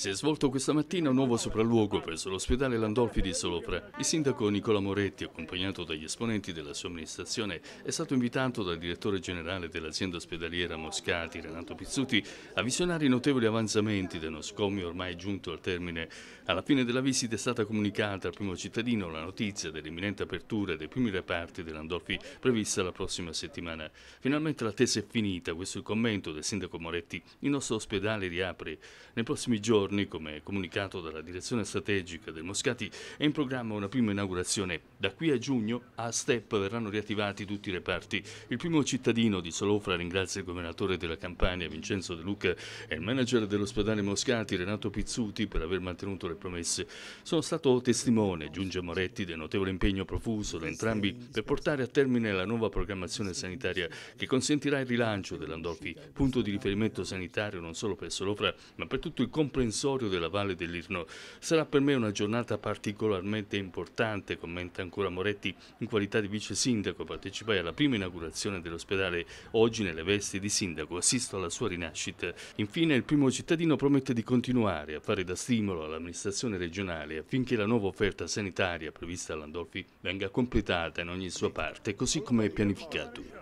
Si è svolto questa mattina un nuovo sopralluogo presso l'ospedale Landolfi di Solofra. Il sindaco Nicola Moretti, accompagnato dagli esponenti della sua amministrazione, è stato invitato dal direttore generale dell'azienda ospedaliera Moscati, Renato Pizzuti, a visionare i notevoli avanzamenti dello scomio ormai giunto al termine. Alla fine della visita è stata comunicata al primo cittadino la notizia dell'imminente apertura dei primi reparti dell'Andolfi prevista la prossima settimana. Finalmente l'attesa è finita, questo è il commento del sindaco Moretti. Il nostro ospedale riapre. Nei prossimi giorni giorni, come comunicato dalla direzione strategica del Moscati, è in programma una prima inaugurazione da qui a giugno a Step verranno riattivati tutti i reparti. Il primo cittadino di Solofra ringrazia il governatore della Campania Vincenzo De Luca e il manager dell'ospedale Moscati Renato Pizzuti per aver mantenuto le promesse. Sono stato testimone, giunge Moretti, del notevole impegno profuso da entrambi per portare a termine la nuova programmazione sanitaria che consentirà il rilancio dell'Andolfi, punto di riferimento sanitario non solo per Solofra ma per tutto il comprensorio della Valle dell'Irno. Sarà per me una giornata particolarmente importante, commenta ancora ancora Moretti in qualità di vice sindaco. Partecipai alla prima inaugurazione dell'ospedale oggi nelle vesti di sindaco, assisto alla sua rinascita. Infine il primo cittadino promette di continuare a fare da stimolo all'amministrazione regionale affinché la nuova offerta sanitaria prevista all'Andolfi venga completata in ogni sua parte, così come è pianificato.